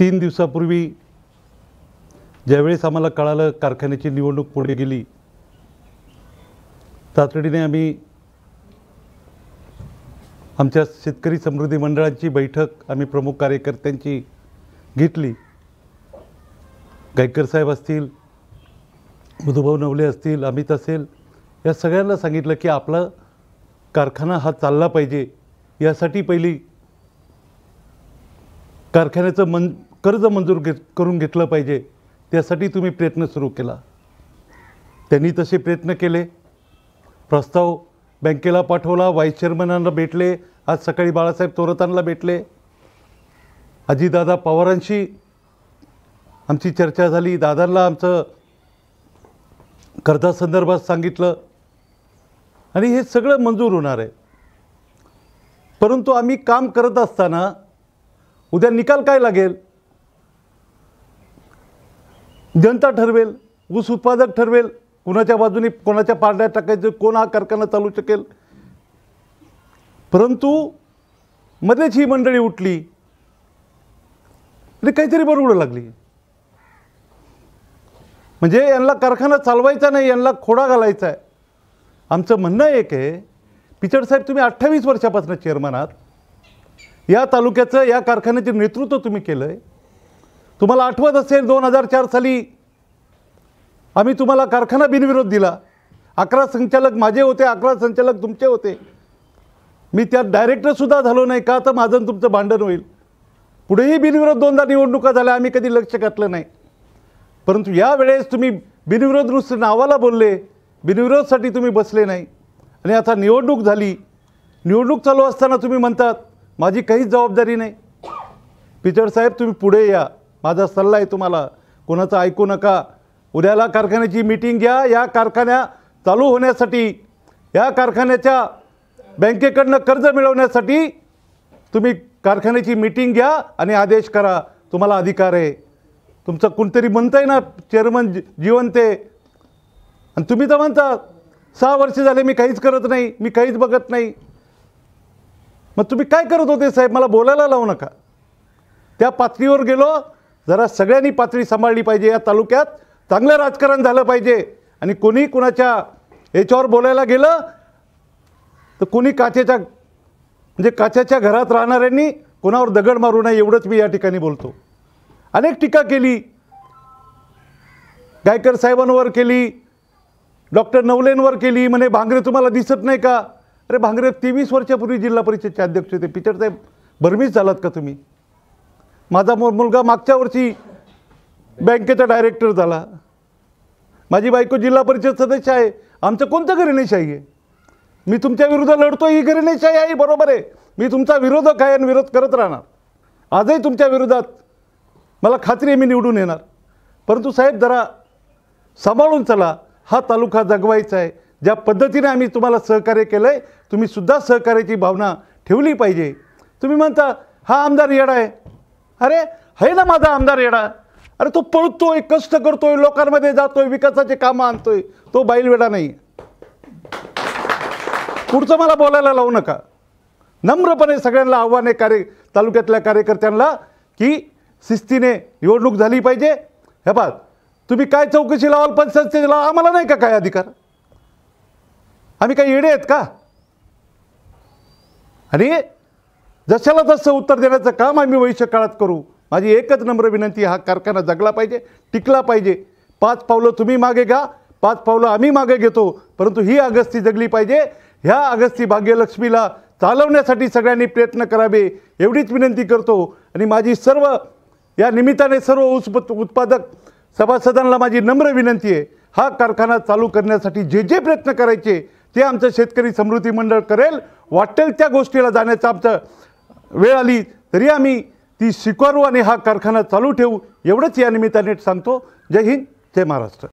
तीन दिवसापूर्वी ज्यावेळेस आम्हाला कळालं कारखान्याची निवडणूक पुढे गेली तातडीने आम्ही आमच्या शेतकरी समृद्धी मंडळाची बैठक आम्ही प्रमुख कार्यकर्त्यांची घेतली गायकर साहेब असतील मधुभाऊ नवले असतील अमित असेल या सगळ्यांना सांगितलं की आपला कारखाना हा चालला पाहिजे यासाठी पहिली कारखान्याचं मन कर्ज मंजूर घेत करून घेतलं पाहिजे त्यासाठी तुम्ही प्रयत्न सुरू केला त्यांनी तसे प्रयत्न केले प्रस्ताव बँकेला पाठवला व्हाईस चेअरमनांना भेटले आज सकाळी बाळासाहेब तोरतांना भेटले अजितदादा पवारांशी आमची चर्चा झाली दादांना आमचं कर्जासंदर्भात सांगितलं आणि हे सगळं मंजूर होणार आहे परंतु आम्ही काम करत असताना उद्या निकाल काय लागेल जनता ठरवेल ऊस उत्पादक ठरवेल कुणाच्या बाजूने कोणाच्या पारड्यात टाकायचं कोण हा कारखाना चालू शकेल परंतु मध्येच ही मंडळी उठली आणि म्हणजे काहीतरी बरोबर लागली म्हणजे यांना कारखाना चालवायचा नाही यांना खोडा घालायचा आहे आमचं म्हणणं एक आहे पिचड साहेब तुम्ही अठ्ठावीस वर्षापासून चेअरमन आहात या तालुक्याचं या कारखान्याचे नेतृत्व तुम्ही केलं आहे तुम्हाला आठवत असेल दोन हजार चार साली आम्ही तुम्हाला कारखाना बिनविरोध दिला अकरा संचालक माझे होते अकरा संचालक तुमचे होते मी त्यात डायरेक्टरसुद्धा झालो नाही का तर माझं तुमचं भांडण होईल पुढेही बिनविरोध दोनदा निवडणुका झाल्या आम्ही कधी लक्ष घातलं नाही परंतु यावेळेस तुम्ही बिनविरोध नुसतं नावाला बोलले बिनविरोधसाठी तुम्ही बसले नाही आणि आता निवडणूक झाली निवडणूक चालू असताना तुम्ही म्हणतात माझी काहीच जबाबदारी नाही पिचड साहेब तुम्ही पुढे या माझा सल्ला आहे तुम्हाला कोणाचं ऐकू नका उद्याला कारखान्याची मीटिंग घ्या या कारखान्या चालू होण्यासाठी या कारखान्याच्या बँकेकडनं कर्ज मिळवण्यासाठी तुम्ही कारखान्याची मीटिंग घ्या आणि आदेश करा तुम्हाला अधिकार आहे तुमचं कोणतरी म्हणतंय ना चेअरमन जिवंत आणि तुम्ही तर म्हणता सहा वर्ष झाले मी काहीच करत नाही मी काहीच बघत नाही मग तुम्ही काय करत होते साहेब मला बोलायला लावू नका त्या पातळीवर गेलो जरा सगळ्यांनी पातळी सांभाळली पाहिजे या तालुक्यात चांगलं राजकारण झालं पाहिजे आणि कोणी कुणाच्या याच्यावर बोलायला गेलं तर कोणी काचेच्या म्हणजे काचेच्या घरात राहणाऱ्यांनी कोणावर दगड मारू नये एवढंच मी या ठिकाणी बोलतो अनेक टीका केली गायकर साहेबांवर केली डॉक्टर नवलेंवर केली म्हणे भांगरे तुम्हाला दिसत नाही का अरे भांगरे तेवीस वर्षापूर्वी जिल्हा परिषदचे अध्यक्ष होते साहेब भरमीच झालात का तुम्ही माझा मुलगा मागच्या वर्षी बँकेचा डायरेक्टर झाला माझी बायको जिल्हा परिषद सदस्य आहे आमचं कोणतं घरेणेशाही आहे मी तुमच्या विरुद्ध लढतो ही घरेणेशाही आहे बरोबर आहे मी तुमचा विरोधक आहे आणि विरोध करत राहणार आजही तुमच्या विरोधात मला खात्री आहे मी निवडून येणार परंतु साहेब जरा सांभाळून चला हा तालुका जगवायचा आहे ज्या पद्धतीने आम्ही तुम्हाला सहकार्य केलं आहे तुम्हीसुद्धा सहकार्याची भावना ठेवली पाहिजे तुम्ही म्हणता हा आमदार येडा आहे अरे है ना माझा आमदार येडा अरे तो पळतोय कष्ट करतोय लोकांमध्ये जातोय विकासाचे कामं आणतोय तो बैलवेडा नाही पुढचं मला बोलायला लावू नका नम्रपणे सगळ्यांना आव्हान आहे कार्य तालुक्यातल्या कार्यकर्त्यांना की शिस्तीने निवडणूक झाली पाहिजे हे पा तुम्ही काय चौकशी लावाल पण लावा आम्हाला नाही का काय अधिकार आम्ही काही येडे आहेत का अरे जशाला तसं उत्तर देण्याचं काम आम्ही काळात करू माझी एकच नम्र विनंती हा कारखाना जगला पाहिजे टिकला पाहिजे पाच पावलं तुम्ही मागे घ्या पाच पावलं आम्ही मागे घेतो परंतु ही अगस्ती जगली पाहिजे ह्या अगस्ती भाग्यलक्ष्मीला चालवण्यासाठी सगळ्यांनी प्रयत्न करावे एवढीच विनंती करतो आणि माझी सर्व या निमित्ताने सर्व उत्प उत्पादक सभासदांना माझी नम्र विनंती आहे हा कारखाना चालू करण्यासाठी जे जे प्रयत्न करायचे ते आमचं शेतकरी समृद्धी मंडळ करेल वाटेल त्या गोष्टीला जाण्याचं आमचं वेळ आली तरी आम्ही ती स्वीकारू आणि हा कारखाना चालू ठेवू एवढंच या निमित्ताने सांगतो जय हिंद जय महाराष्ट्र